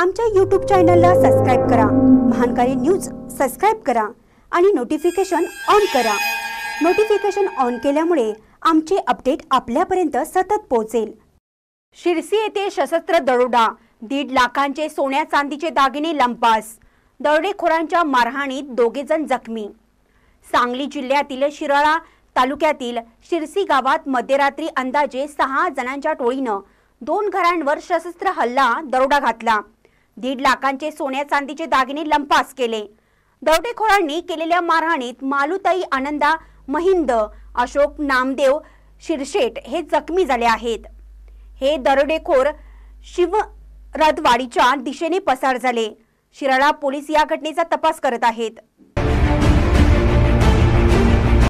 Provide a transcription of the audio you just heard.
आमच्या यूट्यूब चॅनलला सबस्क्राईब करा महानकारी न्यूज सबस्क्राईब करा आणि नोटिफिकेशन ऑन करा नोटिफिकेशन ऑन केल्यामुळे आमचे अपडेट आपल्यापर्यंत सतत पोहोचेल शिरसी येथे सशस्त्र दरोडा दीड लाखांचे सोन्या चांदीचे दागिने लंपास दरोडेखोरांच्या मारहाणीत जण जखमी सांगली जिल्ह्यातील शिराळा तालुक्यातील शिरसी गावात मध्यरात्री अंदाजे सहा जणांच्या टोळीनं दोन घरांवर सशस्त्र हल्ला दरोडा घातला दीड लाखांचे सोन्या चांदीचे दागिने लंपास केले दवडेखोरांनी केलेल्या मारहाणीत मालुताई आनंदा महिंद अशोक नामदेव शिरशेट हे जखमी झाले आहेत हे दरोडेखोर शिव रथवाडीच्या दिशेने पसार झाले शिराळा पोलीस या घटनेचा तपास करत आहेत